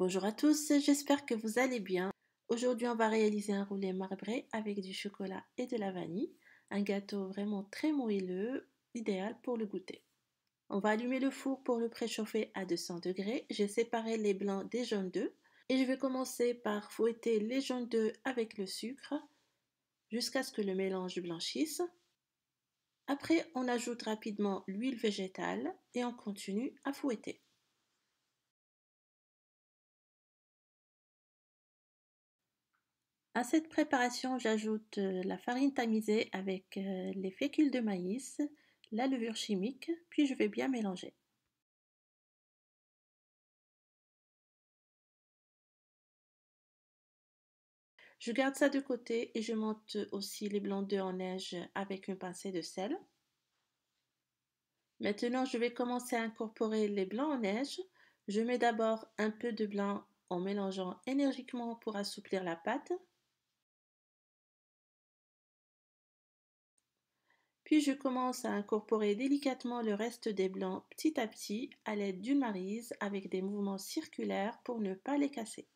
Bonjour à tous, j'espère que vous allez bien. Aujourd'hui, on va réaliser un roulé marbré avec du chocolat et de la vanille. Un gâteau vraiment très moelleux, idéal pour le goûter. On va allumer le four pour le préchauffer à 200 degrés. J'ai séparé les blancs des jaunes d'œufs et je vais commencer par fouetter les jaunes d'œufs avec le sucre jusqu'à ce que le mélange blanchisse. Après, on ajoute rapidement l'huile végétale et on continue à fouetter. À cette préparation, j'ajoute euh, la farine tamisée avec euh, les fécules de maïs, la levure chimique, puis je vais bien mélanger. Je garde ça de côté et je monte aussi les blancs d'œufs en neige avec une pincée de sel. Maintenant, je vais commencer à incorporer les blancs en neige. Je mets d'abord un peu de blanc en mélangeant énergiquement pour assouplir la pâte. Puis je commence à incorporer délicatement le reste des blancs petit à petit à l'aide d'une marise avec des mouvements circulaires pour ne pas les casser.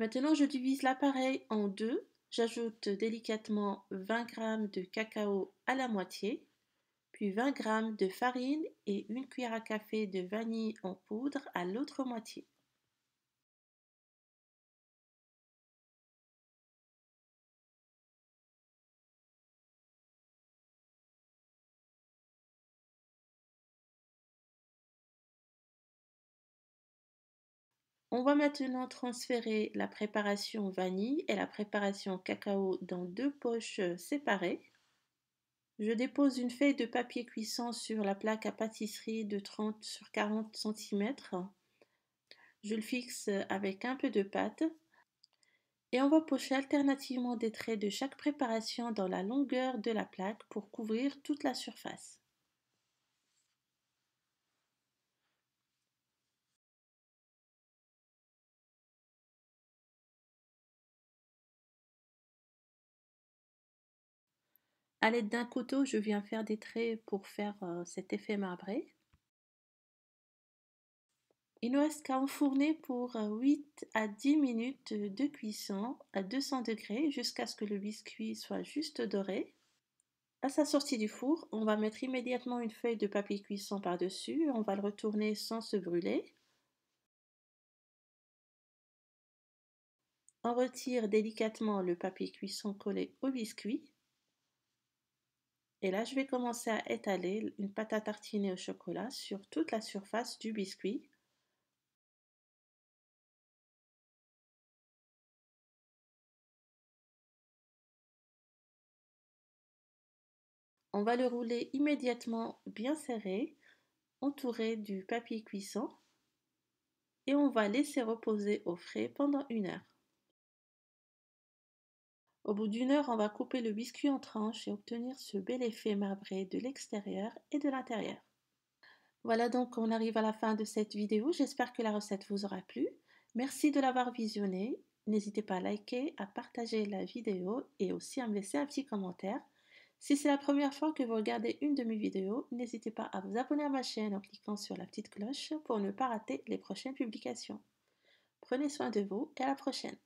Maintenant, je divise l'appareil en deux. J'ajoute délicatement 20 g de cacao à la moitié, puis 20 g de farine et une cuillère à café de vanille en poudre à l'autre moitié. On va maintenant transférer la préparation vanille et la préparation cacao dans deux poches séparées. Je dépose une feuille de papier cuisson sur la plaque à pâtisserie de 30 sur 40 cm. Je le fixe avec un peu de pâte et on va pocher alternativement des traits de chaque préparation dans la longueur de la plaque pour couvrir toute la surface. À l'aide d'un couteau, je viens faire des traits pour faire euh, cet effet marbré. Il ne reste qu'à enfourner pour 8 euh, à 10 minutes de cuisson à 200 degrés jusqu'à ce que le biscuit soit juste doré. À sa sortie du four, on va mettre immédiatement une feuille de papier cuisson par-dessus. On va le retourner sans se brûler. On retire délicatement le papier cuisson collé au biscuit. Et là, je vais commencer à étaler une pâte à tartiner au chocolat sur toute la surface du biscuit. On va le rouler immédiatement bien serré, entouré du papier cuisson, et on va laisser reposer au frais pendant une heure. Au bout d'une heure, on va couper le biscuit en tranches et obtenir ce bel effet marbré de l'extérieur et de l'intérieur. Voilà donc on arrive à la fin de cette vidéo. J'espère que la recette vous aura plu. Merci de l'avoir visionnée. N'hésitez pas à liker, à partager la vidéo et aussi à me laisser un petit commentaire. Si c'est la première fois que vous regardez une de mes vidéos, n'hésitez pas à vous abonner à ma chaîne en cliquant sur la petite cloche pour ne pas rater les prochaines publications. Prenez soin de vous et à la prochaine.